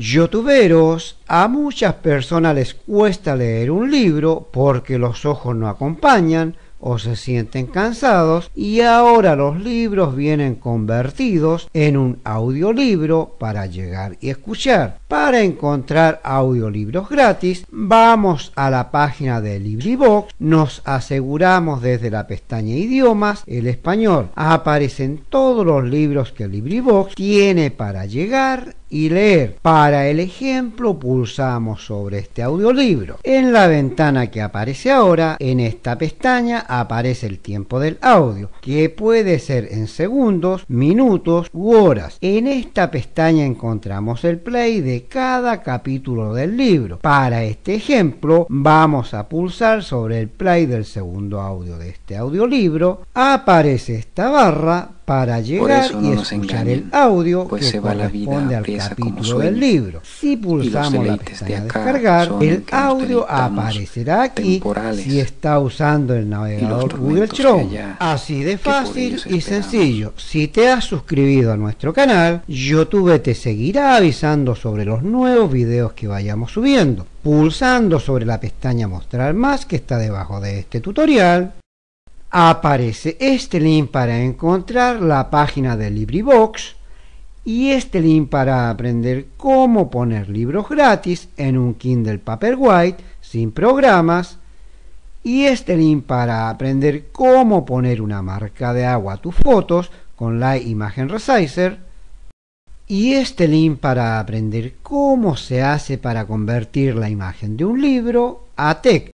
Yotuberos, a muchas personas les cuesta leer un libro porque los ojos no acompañan, o se sienten cansados y ahora los libros vienen convertidos en un audiolibro para llegar y escuchar. Para encontrar audiolibros gratis, vamos a la página de LibriVox, nos aseguramos desde la pestaña idiomas el español. Aparecen todos los libros que LibriVox tiene para llegar y leer. Para el ejemplo pulsamos sobre este audiolibro. En la ventana que aparece ahora, en esta pestaña aparece el tiempo del audio, que puede ser en segundos, minutos u horas. En esta pestaña encontramos el play de cada capítulo del libro. Para este ejemplo, vamos a pulsar sobre el play del segundo audio de este audiolibro. Aparece esta barra para llegar y escuchar el audio pues que corresponde al capítulo del libro. Si pulsamos la pestaña descargar, el audio aparecerá aquí si está usando el navegador Google Chrome. Así de fácil y sencillo. Si te has suscribido a nuestro canal, YouTube te seguirá avisando sobre los nuevos videos que vayamos subiendo. Pulsando sobre la pestaña Mostrar más que está debajo de este tutorial, aparece este link para encontrar la página de LibriVox y este link para aprender cómo poner libros gratis en un Kindle Paperwhite sin programas y este link para aprender cómo poner una marca de agua a tus fotos con la imagen resizer y este link para aprender cómo se hace para convertir la imagen de un libro a texto